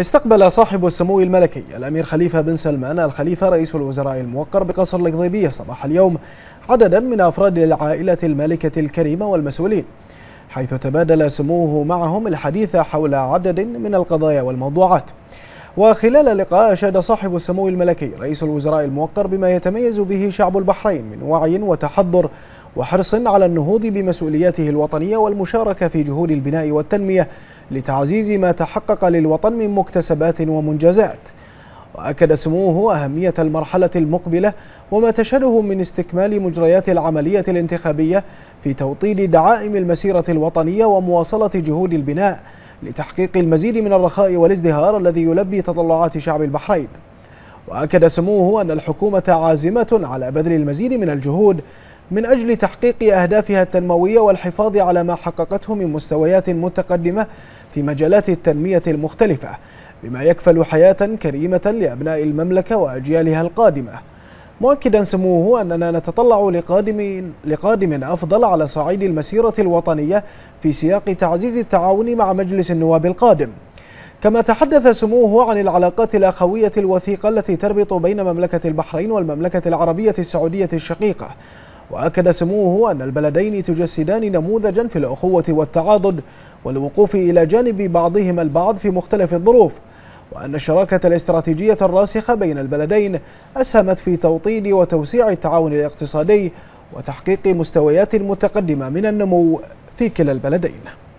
استقبل صاحب السمو الملكي الأمير خليفة بن سلمان الخليفة رئيس الوزراء الموقر بقصر القضيبية صباح اليوم عددا من أفراد العائلة المالكة الكريمة والمسؤولين حيث تبادل سموه معهم الحديث حول عدد من القضايا والموضوعات وخلال اللقاء أشاد صاحب السمو الملكي رئيس الوزراء الموقر بما يتميز به شعب البحرين من وعي وتحضر وحرص على النهوض بمسؤولياته الوطنية والمشاركة في جهود البناء والتنمية لتعزيز ما تحقق للوطن من مكتسبات ومنجزات وأكد سموه أهمية المرحلة المقبلة وما تشهده من استكمال مجريات العملية الانتخابية في توطيد دعائم المسيرة الوطنية ومواصلة جهود البناء لتحقيق المزيد من الرخاء والازدهار الذي يلبي تطلعات شعب البحرين وأكد سموه أن الحكومة عازمة على بذل المزيد من الجهود من أجل تحقيق أهدافها التنموية والحفاظ على ما حققته من مستويات متقدمة في مجالات التنمية المختلفة بما يكفل حياة كريمة لأبناء المملكة وأجيالها القادمة مؤكدا سموه أننا نتطلع لقادم, لقادم أفضل على صعيد المسيرة الوطنية في سياق تعزيز التعاون مع مجلس النواب القادم كما تحدث سموه عن العلاقات الأخوية الوثيقة التي تربط بين مملكة البحرين والمملكة العربية السعودية الشقيقة وأكد سموه أن البلدين تجسدان نموذجا في الأخوة والتعاضد والوقوف إلى جانب بعضهما البعض في مختلف الظروف وأن الشراكة الاستراتيجية الراسخة بين البلدين أسهمت في توطيد وتوسيع التعاون الاقتصادي وتحقيق مستويات متقدمة من النمو في كلا البلدين